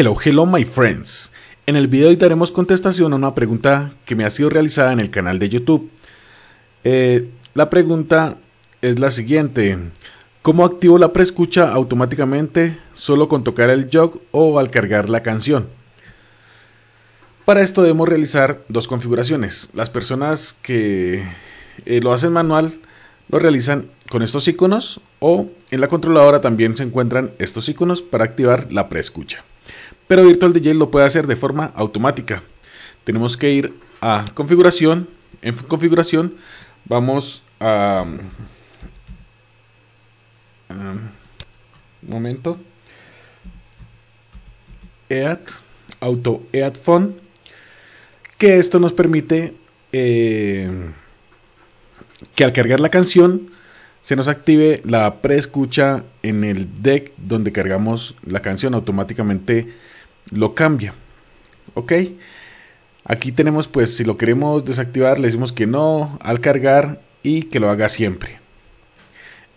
Hello, hello my friends. En el video hoy daremos contestación a una pregunta que me ha sido realizada en el canal de YouTube. Eh, la pregunta es la siguiente. ¿Cómo activo la preescucha automáticamente solo con tocar el jog o al cargar la canción? Para esto debemos realizar dos configuraciones. Las personas que eh, lo hacen manual lo realizan con estos iconos o en la controladora también se encuentran estos iconos para activar la preescucha pero Virtual DJ lo puede hacer de forma automática. Tenemos que ir a configuración, en configuración vamos a... un um, um, momento. Add. Auto EAD que esto nos permite eh, que al cargar la canción se nos active la preescucha en el deck donde cargamos la canción, automáticamente lo cambia. ¿Ok? Aquí tenemos pues si lo queremos desactivar le decimos que no al cargar y que lo haga siempre.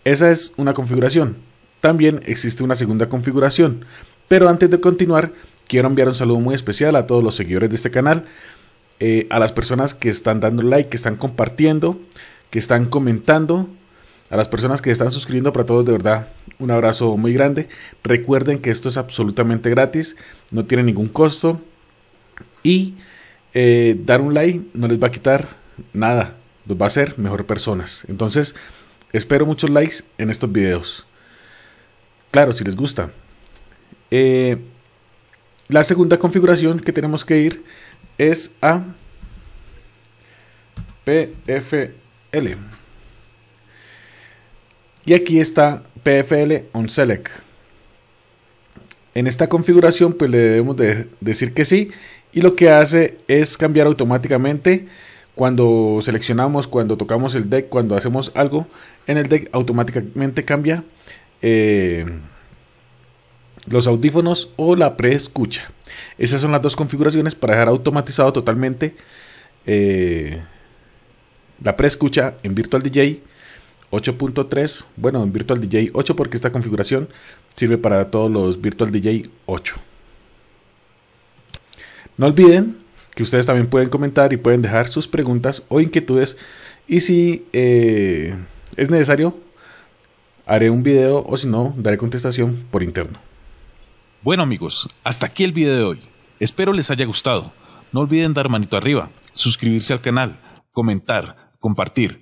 Esa es una configuración. También existe una segunda configuración. Pero antes de continuar quiero enviar un saludo muy especial a todos los seguidores de este canal. Eh, a las personas que están dando like, que están compartiendo, que están comentando a las personas que están suscribiendo para todos, de verdad, un abrazo muy grande. Recuerden que esto es absolutamente gratis, no tiene ningún costo. Y eh, dar un like no les va a quitar nada, los va a hacer mejor personas. Entonces, espero muchos likes en estos videos. Claro, si les gusta. Eh, la segunda configuración que tenemos que ir es a PFL. Y aquí está PFL on select En esta configuración pues le debemos de decir que sí y lo que hace es cambiar automáticamente cuando seleccionamos, cuando tocamos el deck, cuando hacemos algo en el deck automáticamente cambia eh, los audífonos o la preescucha. Esas son las dos configuraciones para dejar automatizado totalmente eh, la preescucha en Virtual DJ 8.3, bueno, en Virtual DJ 8 porque esta configuración sirve para todos los Virtual DJ 8. No olviden que ustedes también pueden comentar y pueden dejar sus preguntas o inquietudes y si eh, es necesario haré un video o si no daré contestación por interno. Bueno amigos, hasta aquí el video de hoy. Espero les haya gustado. No olviden dar manito arriba, suscribirse al canal, comentar, compartir